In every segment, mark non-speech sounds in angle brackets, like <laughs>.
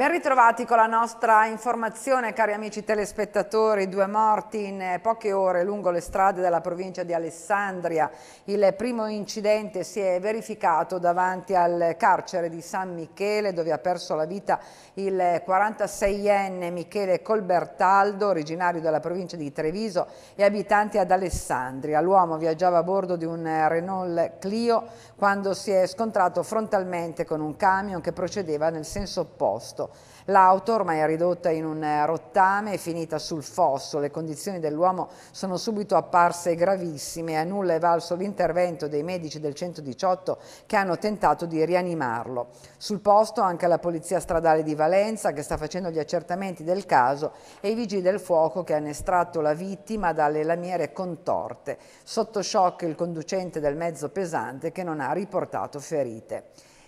Ben ritrovati con la nostra informazione, cari amici telespettatori, due morti in eh, poche ore lungo le strade della provincia di Alessandria. Il primo incidente si è verificato davanti al carcere di San Michele dove ha perso la vita il 46enne Michele Colbertaldo, originario della provincia di Treviso e abitante ad Alessandria. L'uomo viaggiava a bordo di un eh, Renault Clio quando si è scontrato frontalmente con un camion che procedeva nel senso opposto. L'auto ormai è ridotta in un eh, rottame e finita sul fosso. Le condizioni dell'uomo sono subito apparse gravissime e a nulla è valso l'intervento dei medici del 118 che hanno tentato di rianimarlo. Sul posto anche la Polizia Stradale di Valenza che sta facendo gli accertamenti del caso e i Vigili del Fuoco che hanno estratto la vittima dalle lamiere contorte. Sotto shock il conducente del mezzo pesante che non ha riportato ferite.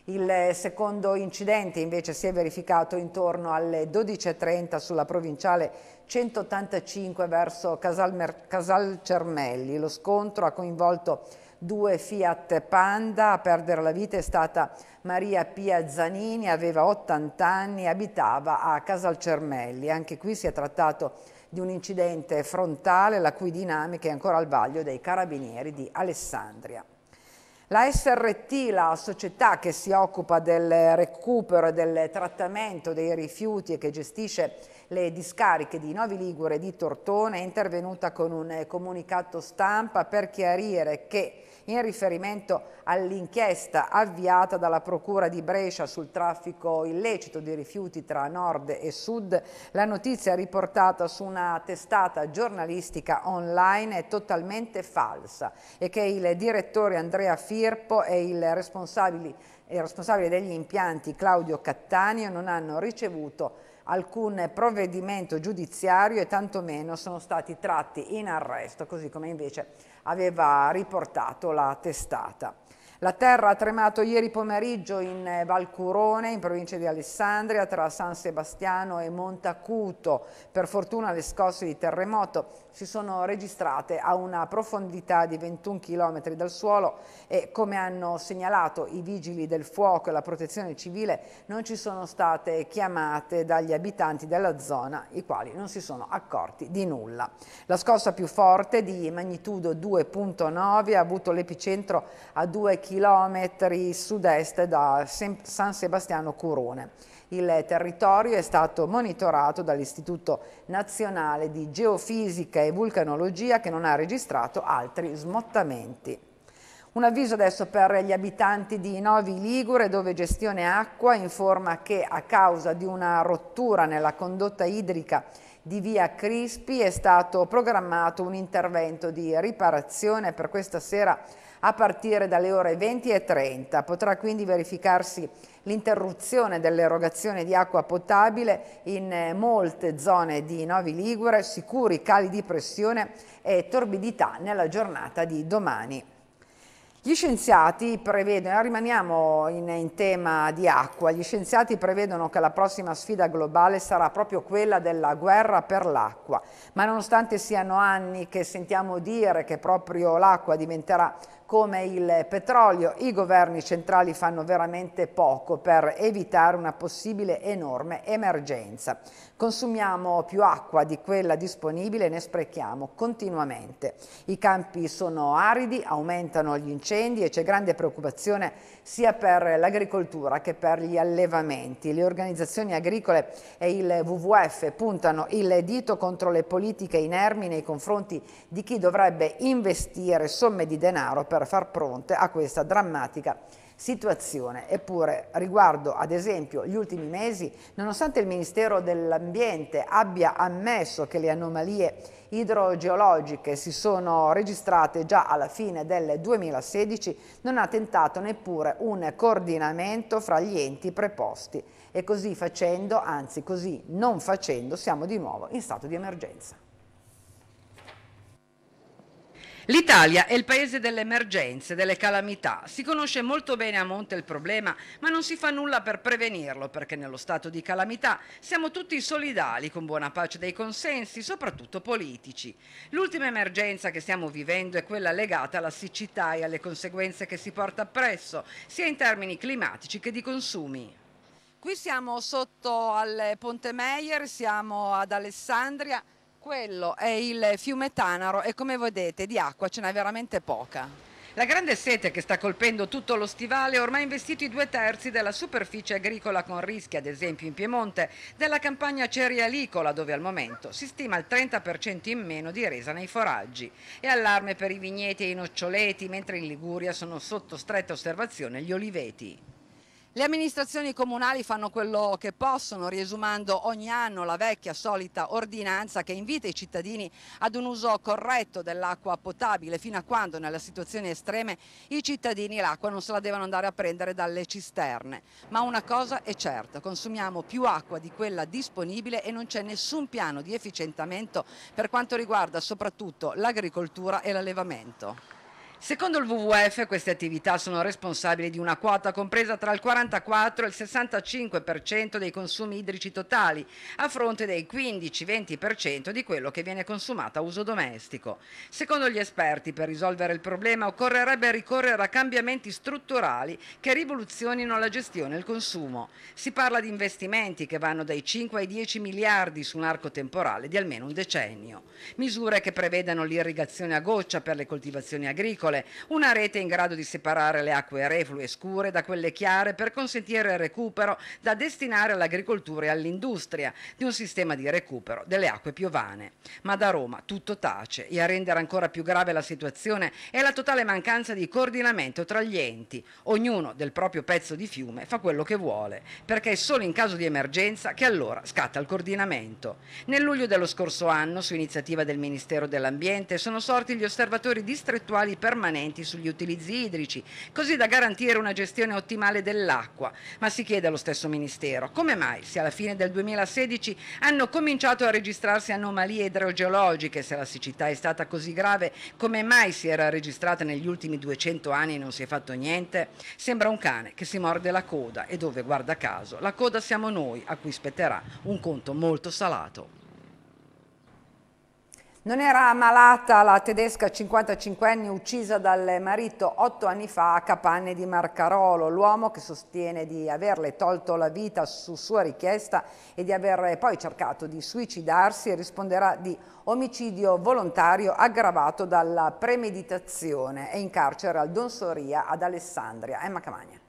Il secondo incidente invece si è verificato intorno alle 12.30 sulla provinciale 185 verso Casal, Casal Cermelli. Lo scontro ha coinvolto due Fiat Panda, a perdere la vita è stata Maria Pia Zanini, aveva 80 anni e abitava a Casal Cermelli. Anche qui si è trattato di un incidente frontale la cui dinamica è ancora al vaglio dei carabinieri di Alessandria. La SRT, la società che si occupa del recupero e del trattamento dei rifiuti e che gestisce le discariche di Novi Ligure e di Tortone, è intervenuta con un comunicato stampa per chiarire che in riferimento all'inchiesta avviata dalla Procura di Brescia sul traffico illecito di rifiuti tra nord e sud. La notizia riportata su una testata giornalistica online è totalmente falsa e che il direttore Andrea Firpo e il responsabile e il responsabile degli impianti Claudio Cattaneo non hanno ricevuto alcun provvedimento giudiziario e tantomeno sono stati tratti in arresto, così come invece aveva riportato la testata. La terra ha tremato ieri pomeriggio in eh, Valcurone, in provincia di Alessandria, tra San Sebastiano e Montacuto. Per fortuna le scosse di terremoto si sono registrate a una profondità di 21 km dal suolo e come hanno segnalato i vigili del fuoco e la protezione civile non ci sono state chiamate dagli abitanti della zona, i quali non si sono accorti di nulla. La scossa più forte di magnitudo 2.9 ha avuto l'epicentro a 2 km km sud-est da San Sebastiano Curone. Il territorio è stato monitorato dall'Istituto Nazionale di Geofisica e Vulcanologia che non ha registrato altri smottamenti. Un avviso adesso per gli abitanti di Novi Ligure dove gestione acqua informa che a causa di una rottura nella condotta idrica di via Crispi è stato programmato un intervento di riparazione per questa sera a partire dalle ore 20.30. Potrà quindi verificarsi l'interruzione dell'erogazione di acqua potabile in eh, molte zone di Novi Ligure, sicuri cali di pressione e torbidità nella giornata di domani. Gli scienziati prevedono, eh, rimaniamo in, in, tema di acqua, gli scienziati prevedono che la prossima sfida globale sarà proprio quella della guerra per l'acqua, ma nonostante siano anni che sentiamo dire che proprio l'acqua diventerà come il petrolio, i governi centrali fanno veramente poco per evitare una possibile enorme emergenza. Consumiamo più acqua di quella disponibile e ne sprechiamo continuamente. I campi sono aridi, aumentano gli incendi, incendi e c'è grande preoccupazione sia per l'agricoltura che per gli allevamenti. Le organizzazioni agricole e il WWF puntano il dito contro le politiche inermi nei confronti di chi dovrebbe investire somme di denaro per far fronte a questa drammatica situazione situazione. Eppure, riguardo ad esempio gli ultimi mesi, nonostante il Ministero dell'Ambiente abbia ammesso che le anomalie idrogeologiche si sono registrate già alla fine del 2016, non ha tentato neppure un coordinamento fra gli enti preposti e così facendo, anzi così non facendo, siamo di nuovo in stato di emergenza. L'Italia è il paese delle emergenze, delle calamità. Si conosce molto bene a monte il problema, ma non si fa nulla per prevenirlo, perché nello stato di calamità siamo tutti solidali, con buona pace dei consensi, soprattutto politici. L'ultima emergenza che stiamo vivendo è quella legata alla siccità e alle conseguenze che si porta appresso, sia in termini climatici che di consumi. Qui siamo sotto al Ponte Meyer, siamo ad Alessandria, quello è il fiume Tanaro e come vedete di acqua ce n'è veramente poca. La grande sete che sta colpendo tutto lo stivale ha ormai investito i due terzi della superficie agricola con rischi, ad esempio in Piemonte, della campagna cerealicola dove al momento si stima il 30% in meno di resa nei foraggi. E allarme per i vigneti e i noccioleti, mentre in Liguria sono sotto stretta osservazione gli oliveti. Le amministrazioni comunali fanno quello che possono, riesumando ogni anno la vecchia solita ordinanza che invita i cittadini ad un uso corretto dell'acqua potabile, fino a quando nelle situazioni estreme i cittadini l'acqua non se la devono andare a prendere dalle cisterne. Ma una cosa è certa, consumiamo più acqua di quella disponibile e non c'è nessun piano di efficientamento per quanto riguarda soprattutto l'agricoltura e l'allevamento. Secondo il WWF queste attività sono responsabili di una quota compresa tra il 44 e il 65% dei consumi idrici totali, a fronte dei 15-20% di quello che viene consumato a uso domestico. Secondo gli esperti, per risolvere il problema occorrerebbe ricorrere a cambiamenti strutturali che rivoluzionino la gestione e il consumo. Si parla di investimenti che vanno dai 5 ai 10 miliardi su un arco temporale di almeno un decennio. Misure che prevedano l'irrigazione a goccia per le coltivazioni agricole, sole, una rete in grado di separare le acque reflue scure da quelle chiare per consentire il recupero da destinare all'agricoltura e all'industria di un sistema di recupero delle acque piovane. Ma da Roma tutto tace e a rendere ancora più grave la situazione è la totale mancanza di coordinamento tra gli enti. Ognuno del proprio pezzo di fiume fa quello che vuole, perché è solo in caso di emergenza che allora scatta il coordinamento. Nel luglio dello scorso anno, su iniziativa del Ministero dell'Ambiente, sono sorti gli osservatori distrettuali permanenti permanenti sugli utilizzi idrici, così da garantire una gestione ottimale dell'acqua. Ma si chiede allo stesso Ministero come mai se alla fine del 2016 hanno cominciato a registrarsi anomalie idrogeologiche, se la siccità è stata così grave, come mai si era registrata negli ultimi 200 anni e non si è fatto niente? Sembra un cane che si morde la coda e dove, guarda caso, la coda siamo noi a cui spetterà un conto molto salato. Non era malata la tedesca 55enne uccisa dal marito otto anni fa a Capanne di Marcarolo. L'uomo che sostiene di averle tolto la vita su sua richiesta e di aver poi cercato di suicidarsi risponderà di omicidio volontario aggravato dalla premeditazione. È in carcere al Don Soria ad Alessandria. Emma Camagna.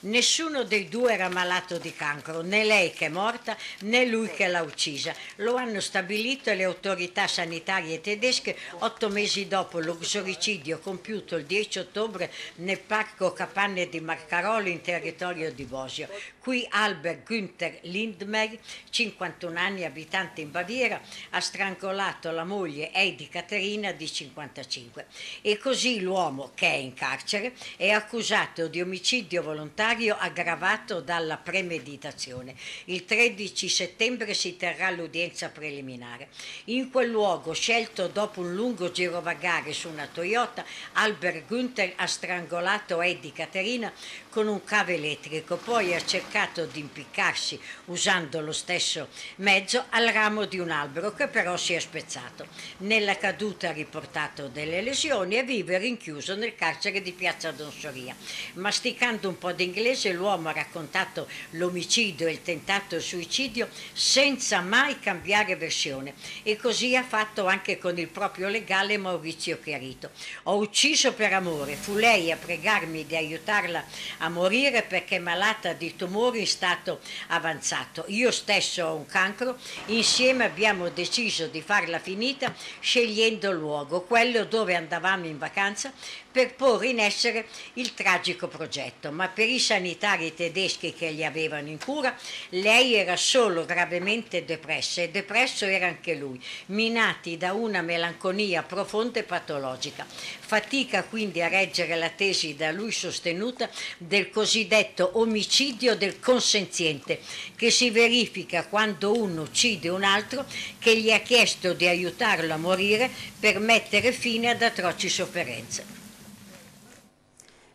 Nessuno dei due era malato di cancro, né lei che è morta né lui che l'ha uccisa. Lo hanno stabilito le autorità sanitarie tedesche otto mesi dopo l'usoricidio compiuto il 10 ottobre nel parco Capanne di Marcarolo in territorio di Bosio. Qui Albert Günther Lindmer, 51 anni, abitante in Baviera, ha strangolato la moglie Heidi Caterina di 55. E così l'uomo, che è in carcere, è accusato di omicidio volontario calendario aggravato dalla premeditazione. Il 13 settembre si terrà l'udienza preliminare. In quel luogo, scelto dopo un lungo girovagare su una Toyota, Albert Günther ha strangolato Eddie Caterina con un cavo elettrico, poi ha cercato di impiccarsi usando lo stesso mezzo al ramo di un albero che però si è spezzato. Nella caduta ha riportato delle lesioni e vive rinchiuso nel carcere di Piazza Don Soria. Masticando un po' di inglese l'uomo ha raccontato l'omicidio e il tentato suicidio senza mai cambiare versione e così ha fatto anche con il proprio legale Maurizio Chiarito. Ho ucciso per amore, fu lei a pregarmi di aiutarla a morire perché è malata di tumore in stato avanzato. Io stesso ho un cancro, insieme abbiamo deciso di farla finita scegliendo il luogo, quello dove andavamo in vacanza per porre in essere il tragico progetto, ma per i sanitari tedeschi che li avevano in cura, lei era solo gravemente depressa e depresso era anche lui, minati da una melanconia profonda e patologica. Fatica quindi a reggere la tesi da lui sostenuta del cosiddetto omicidio del consenziente, che si verifica quando uno uccide un altro che gli ha chiesto di aiutarlo a morire per mettere fine ad atroci sofferenze.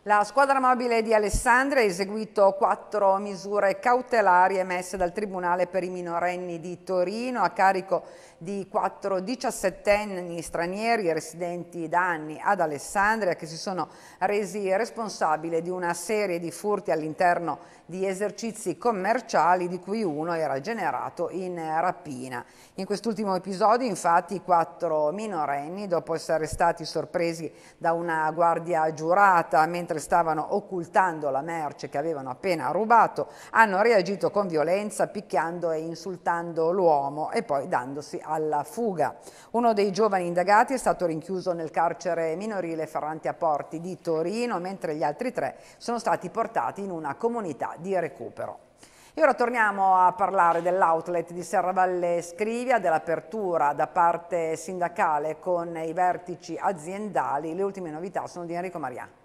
La squadra mobile di Alessandria ha eseguito quattro misure cautelari emesse dal Tribunale per i minorenni di Torino a carico di quattro diciassettenni stranieri residenti da anni ad Alessandria che si sono resi responsabili di una serie di furti all'interno di esercizi commerciali di cui uno era generato in rapina. In quest'ultimo episodio infatti i quattro minorenni dopo essere stati sorpresi da una guardia giurata mentre stavano occultando la merce che avevano appena rubato hanno reagito con violenza picchiando e insultando l'uomo e poi dandosi alla fuga. Uno dei giovani indagati è stato rinchiuso nel carcere minorile Ferranti a Porti di Torino mentre gli altri tre sono stati portati in una comunità di recupero. E ora torniamo a parlare dell'outlet di Serravalle Scrivia, dell'apertura da parte sindacale con i vertici aziendali. Le ultime novità sono di Enrico Mariani.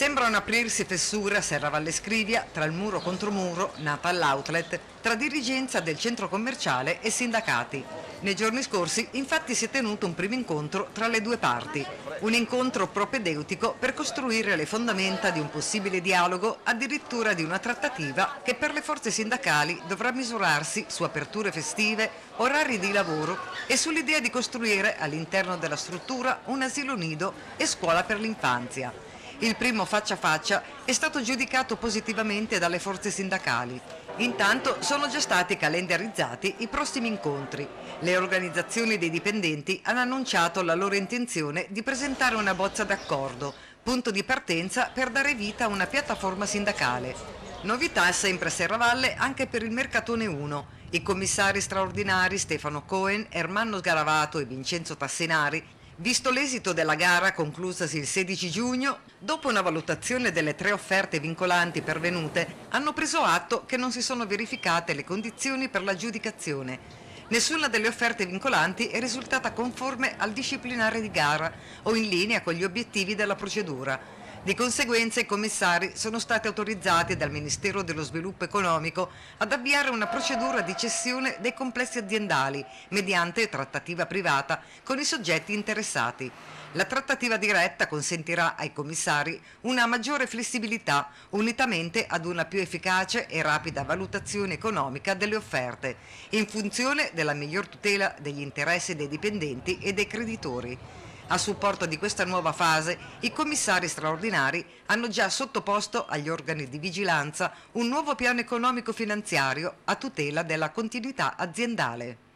Sembrano aprirsi fessure a Serra Valle Scrivia tra il muro contro muro nata all'outlet tra dirigenza del centro commerciale e sindacati. Nei giorni scorsi infatti si è tenuto un primo incontro tra le due parti, un incontro propedeutico per costruire le fondamenta di un possibile dialogo, addirittura di una trattativa che per le forze sindacali dovrà misurarsi su aperture festive, orari di lavoro e sull'idea di costruire all'interno della struttura un asilo nido e scuola per l'infanzia. Il primo faccia a faccia è stato giudicato positivamente dalle forze sindacali. Intanto sono già stati calendarizzati i prossimi incontri. Le organizzazioni dei dipendenti hanno annunciato la loro intenzione di presentare una bozza d'accordo, punto di partenza per dare vita a una piattaforma sindacale. Novità sempre a Serravalle anche per il Mercatone 1. I commissari straordinari Stefano Cohen, Ermanno Sgaravato e Vincenzo Tassinari Visto l'esito della gara conclusasi il 16 giugno, dopo una valutazione delle tre offerte vincolanti pervenute, hanno preso atto che non si sono verificate le condizioni per l'aggiudicazione. Nessuna delle offerte vincolanti è risultata conforme al disciplinare di gara o in linea con gli obiettivi della procedura. Di conseguenza i commissari sono stati autorizzati dal Ministero dello Sviluppo Economico ad avviare una procedura di cessione dei complessi aziendali mediante trattativa privata con i soggetti interessati. La trattativa diretta consentirà ai commissari una maggiore flessibilità unitamente ad una più efficace e rapida valutazione economica delle offerte, in funzione della miglior tutela degli interessi dei dipendenti e dei creditori. A supporto di questa nuova fase, i commissari straordinari hanno già sottoposto agli organi di vigilanza un nuovo piano economico-finanziario a tutela della continuità aziendale.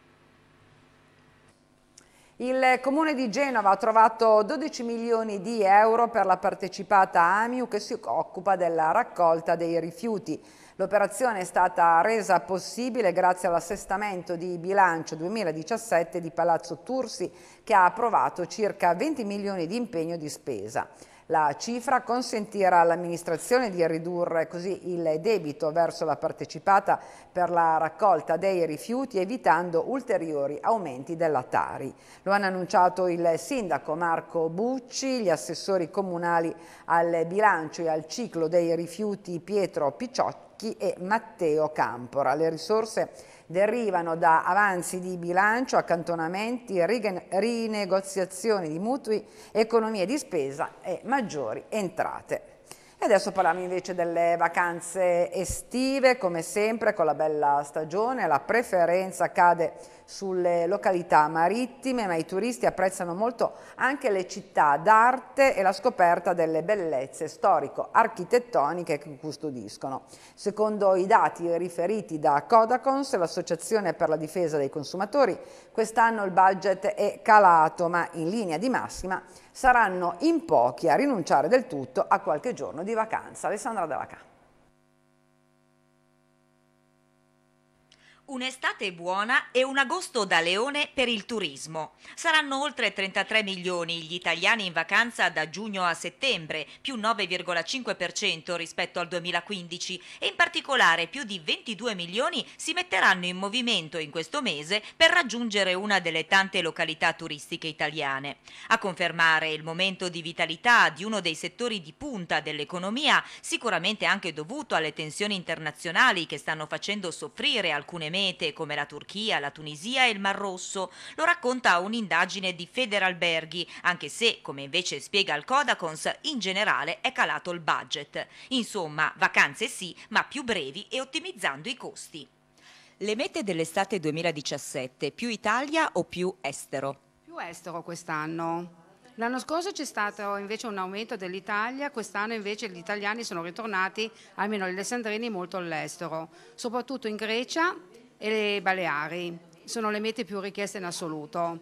Il Comune di Genova ha trovato 12 milioni di euro per la partecipata AMIU che si occupa della raccolta dei rifiuti. L'operazione è stata resa possibile grazie all'assestamento di bilancio 2017 di Palazzo Tursi che ha approvato circa 20 milioni di impegno di spesa. La cifra consentirà all'amministrazione di ridurre così il debito verso la partecipata per la raccolta dei rifiuti evitando ulteriori aumenti della Tari. Lo hanno annunciato il sindaco Marco Bucci, gli assessori comunali al bilancio e al ciclo dei rifiuti Pietro Picciotti Bocchi e Matteo Campora. Le risorse derivano da avanzi di bilancio, accantonamenti, rinegoziazioni di mutui, economie di spesa e maggiori entrate. E adesso parliamo invece delle vacanze estive, come sempre con la bella stagione, la preferenza cade sulle località marittime, ma i turisti apprezzano molto anche le città d'arte e la scoperta delle bellezze storico-architettoniche che custodiscono. Secondo i dati riferiti da Codacons, l'Associazione per la difesa dei consumatori, quest'anno il budget è calato, ma in linea di massima saranno in pochi a rinunciare del tutto a qualche giorno di vacanza. Alessandra Davacà. Un'estate buona e un agosto da leone per il turismo. Saranno oltre 33 milioni gli italiani in vacanza da giugno a settembre, più 9,5% rispetto al 2015 e in particolare più di 22 milioni si metteranno in movimento in questo mese per raggiungere una delle tante località turistiche italiane. A confermare il momento di vitalità di uno dei settori di punta dell'economia, sicuramente anche dovuto alle tensioni internazionali che stanno facendo soffrire alcune mete come la Turchia, la Tunisia e il Mar Rosso. Lo racconta un'indagine di Federalberghi, anche se, come invece spiega il Codacons, in generale è calato il budget. Insomma, vacanze sì, ma più brevi e ottimizzando i costi. Le mete dell'estate 2017, più Italia o più estero? Più estero quest'anno. L'anno scorso c'è stato invece un aumento dell'Italia, quest'anno invece gli italiani sono ritornati, almeno gli alessandrini, molto all'estero, soprattutto in Grecia e le Baleari. Sono le mete più richieste in assoluto.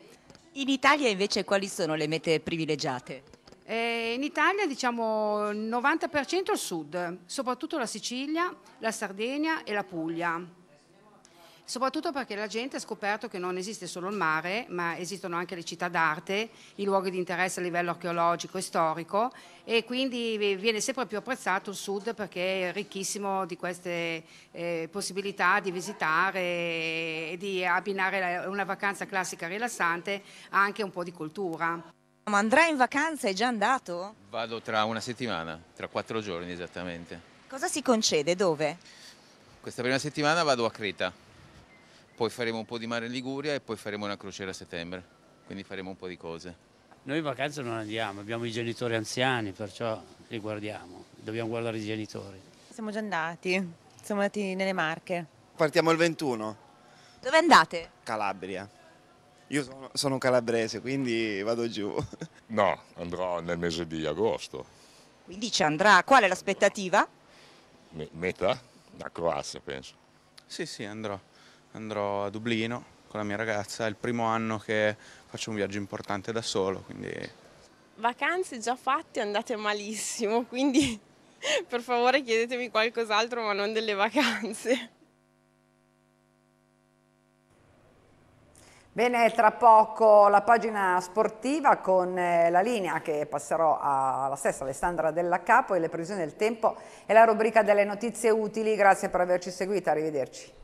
In Italia invece quali sono le mete privilegiate? Eh, in Italia diciamo il 90% al sud, soprattutto la Sicilia, la Sardegna e la Puglia soprattutto perché la gente ha scoperto che non esiste solo il mare, ma esistono anche le città d'arte, i luoghi di interesse a livello archeologico e storico e quindi viene sempre più apprezzato il sud perché è ricchissimo di queste eh, possibilità di visitare e di abbinare una vacanza classica rilassante a anche un po' di cultura. Ma andrà in vacanza? È già andato? Vado tra una settimana, tra quattro giorni esattamente. Cosa si concede? Dove? Questa prima settimana vado a Creta poi faremo un po' di mare in Liguria e poi faremo una crociera a settembre, quindi faremo un po' di cose. Noi in vacanza non andiamo, abbiamo i genitori anziani, perciò li guardiamo, dobbiamo guardare i genitori. Siamo già andati, siamo andati nelle Marche. Partiamo il 21. Dove andate? Calabria. Io sono, sono calabrese, quindi vado giù. <laughs> No, andrò nel mese di agosto. Quindi ci andrà. Qual è l'aspettativa? Metà? La Croazia, penso. Sì, sì, andrò andrò a Dublino con la mia ragazza, è il primo anno che faccio un viaggio importante da solo, quindi... Vacanze già fatte andate malissimo, quindi <laughs> per favore chiedetemi qualcos'altro ma non delle vacanze. Bene, tra poco la pagina sportiva con eh, la linea che passerò alla stessa Alessandra Della Capo e le previsioni del tempo e la rubrica delle notizie utili. Grazie per averci seguito, arrivederci.